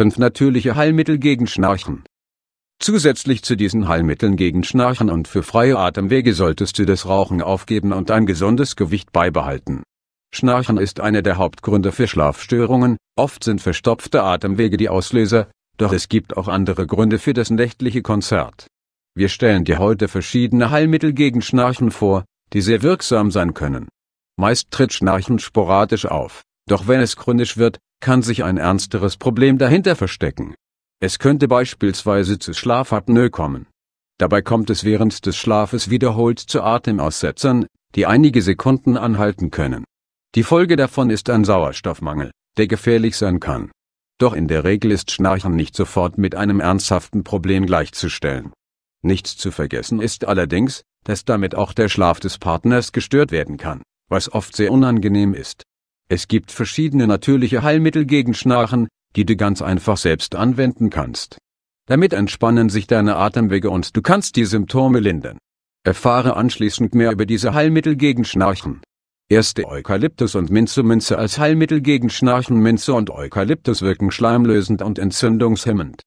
fünf natürliche Heilmittel gegen Schnarchen. Zusätzlich zu diesen Heilmitteln gegen Schnarchen und für freie Atemwege solltest du das Rauchen aufgeben und ein gesundes Gewicht beibehalten. Schnarchen ist einer der Hauptgründe für Schlafstörungen, oft sind verstopfte Atemwege die Auslöser, doch es gibt auch andere Gründe für das nächtliche Konzert. Wir stellen dir heute verschiedene Heilmittel gegen Schnarchen vor, die sehr wirksam sein können. Meist tritt Schnarchen sporadisch auf, doch wenn es chronisch wird, kann sich ein ernsteres Problem dahinter verstecken. Es könnte beispielsweise zu Schlafapnoe kommen. Dabei kommt es während des Schlafes wiederholt zu Atemaussetzern, die einige Sekunden anhalten können. Die Folge davon ist ein Sauerstoffmangel, der gefährlich sein kann. Doch in der Regel ist Schnarchen nicht sofort mit einem ernsthaften Problem gleichzustellen. Nichts zu vergessen ist allerdings, dass damit auch der Schlaf des Partners gestört werden kann, was oft sehr unangenehm ist. Es gibt verschiedene natürliche Heilmittel gegen Schnarchen, die du ganz einfach selbst anwenden kannst. Damit entspannen sich deine Atemwege und du kannst die Symptome lindern. Erfahre anschließend mehr über diese Heilmittel gegen Schnarchen. Erste Eukalyptus und Minze Minze als Heilmittel gegen Schnarchen Minze und Eukalyptus wirken schleimlösend und entzündungshemmend.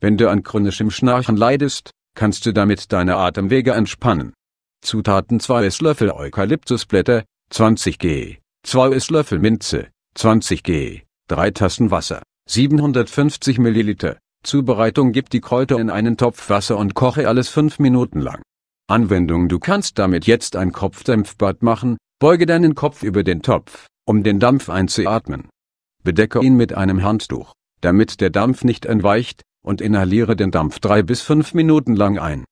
Wenn du an chronischem Schnarchen leidest, kannst du damit deine Atemwege entspannen. Zutaten 2 Esslöffel Eukalyptusblätter, 20 g 2 Esslöffel Minze, 20 g, 3 Tassen Wasser, 750 ml. Zubereitung Gib die Kräuter in einen Topf Wasser und koche alles 5 Minuten lang. Anwendung Du kannst damit jetzt ein Kopfdampfbad machen, beuge deinen Kopf über den Topf, um den Dampf einzuatmen. Bedecke ihn mit einem Handtuch, damit der Dampf nicht entweicht, und inhaliere den Dampf 3 bis 5 Minuten lang ein.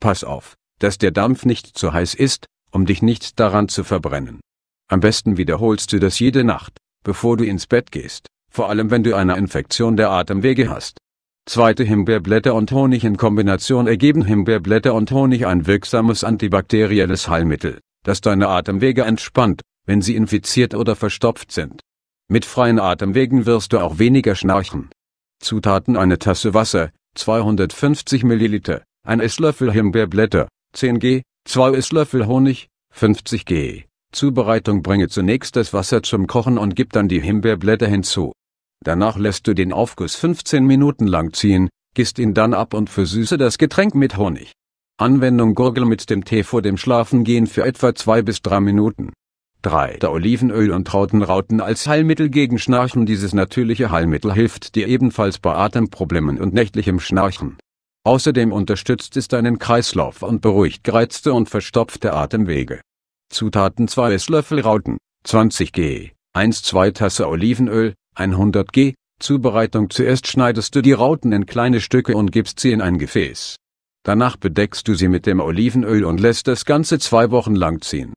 Pass auf, dass der Dampf nicht zu heiß ist, um dich nicht daran zu verbrennen. Am besten wiederholst du das jede Nacht, bevor du ins Bett gehst, vor allem wenn du eine Infektion der Atemwege hast. Zweite Himbeerblätter und Honig in Kombination ergeben Himbeerblätter und Honig ein wirksames antibakterielles Heilmittel, das deine Atemwege entspannt, wenn sie infiziert oder verstopft sind. Mit freien Atemwegen wirst du auch weniger schnarchen. Zutaten eine Tasse Wasser, 250 ml, ein Esslöffel Himbeerblätter, 10 g, 2 Esslöffel Honig, 50 g. Zubereitung Bringe zunächst das Wasser zum Kochen und gib dann die Himbeerblätter hinzu. Danach lässt du den Aufguss 15 Minuten lang ziehen, gießt ihn dann ab und versüße das Getränk mit Honig. Anwendung Gurgel mit dem Tee vor dem Schlafengehen für etwa 2 bis 3 Minuten. 3. Der Olivenöl und Trautenrauten als Heilmittel gegen Schnarchen Dieses natürliche Heilmittel hilft dir ebenfalls bei Atemproblemen und nächtlichem Schnarchen. Außerdem unterstützt es deinen Kreislauf und beruhigt gereizte und verstopfte Atemwege. Zutaten 2 Esslöffel Rauten, 20 g, 1 2 Tasse Olivenöl, 100 g. Zubereitung Zuerst schneidest du die Rauten in kleine Stücke und gibst sie in ein Gefäß. Danach bedeckst du sie mit dem Olivenöl und lässt das Ganze zwei Wochen lang ziehen.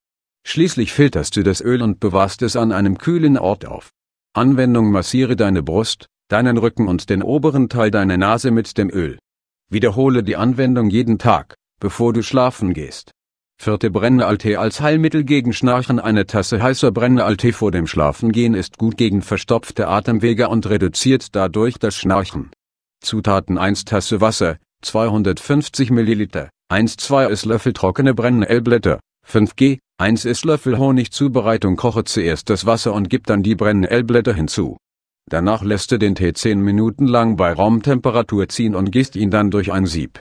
Schließlich filterst du das Öl und bewahrst es an einem kühlen Ort auf. Anwendung Massiere deine Brust, deinen Rücken und den oberen Teil deiner Nase mit dem Öl. Wiederhole die Anwendung jeden Tag, bevor du schlafen gehst. Vierte Brennnessel-Tee als Heilmittel gegen Schnarchen Eine Tasse heißer Brennnessel-Tee vor dem Schlafengehen ist gut gegen verstopfte Atemwege und reduziert dadurch das Schnarchen. Zutaten 1 Tasse Wasser, 250 ml, 1 2 Esslöffel trockene Brennelblätter, 5G, 1 Esslöffel Honig Zubereitung Koche zuerst das Wasser und gib dann die Brennelblätter hinzu. Danach lässt du den Tee 10 Minuten lang bei Raumtemperatur ziehen und gießt ihn dann durch ein Sieb.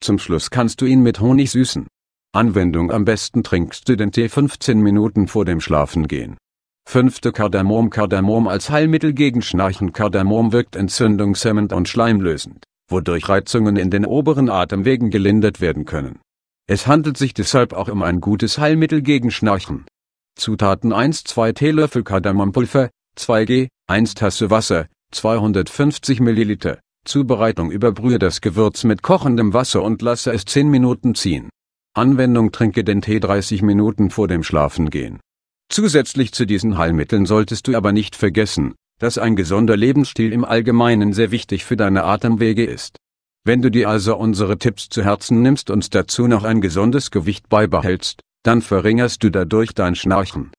Zum Schluss kannst du ihn mit Honig süßen. Anwendung am besten trinkst du den Tee 15 Minuten vor dem Schlafengehen. Fünfte Kardamom Kardamom als Heilmittel gegen Schnarchen Kardamom wirkt entzündungshemmend und schleimlösend, wodurch Reizungen in den oberen Atemwegen gelindert werden können. Es handelt sich deshalb auch um ein gutes Heilmittel gegen Schnarchen. Zutaten 1 2 Teelöffel Kardamompulver, 2G, 1 Tasse Wasser, 250 ml. Zubereitung Überbrühe das Gewürz mit kochendem Wasser und lasse es 10 Minuten ziehen. Anwendung trinke den Tee 30 Minuten vor dem Schlafengehen. Zusätzlich zu diesen Heilmitteln solltest du aber nicht vergessen, dass ein gesunder Lebensstil im Allgemeinen sehr wichtig für deine Atemwege ist. Wenn du dir also unsere Tipps zu Herzen nimmst und dazu noch ein gesundes Gewicht beibehältst, dann verringerst du dadurch dein Schnarchen.